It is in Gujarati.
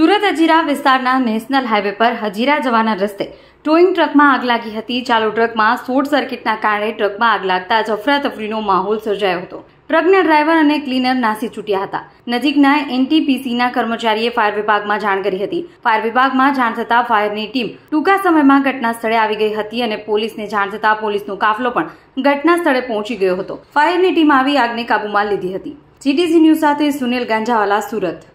સુરત હજીરા વિસ્તારના નેશનલ હાઈવે પર હજીરા જવાના રસ્તે ટોઈંગ ટ્રકમાં આગ લાગી હતી ચાલુ ટ્રકમાં શોર્ટ સર્કિટના કારણે ટ્રકમાં આગ લાગતા જ અફરાતફરીનો માહોલ સર્જાયો હતો ટ્રકના ડ્રાઈવર અને ક્લીનર નાસી છૂટ્યા હતા નજીકના એનટીપીસીના કર્મચારીએ ફાયર વિભાગમાં જાણ કરી હતી ફાયર વિભાગમાં જાણ થતાં ફાયરની ટીમ ટૂંકા સમયમાં ઘટના સ્થળે આવી ગઈ હતી અને પોલીસને જાણ થતાં પોલીસનો કાફલો પણ ઘટના સ્થળે પહોંચી ગયો હતો ફાયરની ટીમ આવી આગને કાબૂમાં લીધી હતી જીટીસી ન્યૂઝ સાથે સુનિલ ગાંજાવાલા સુરત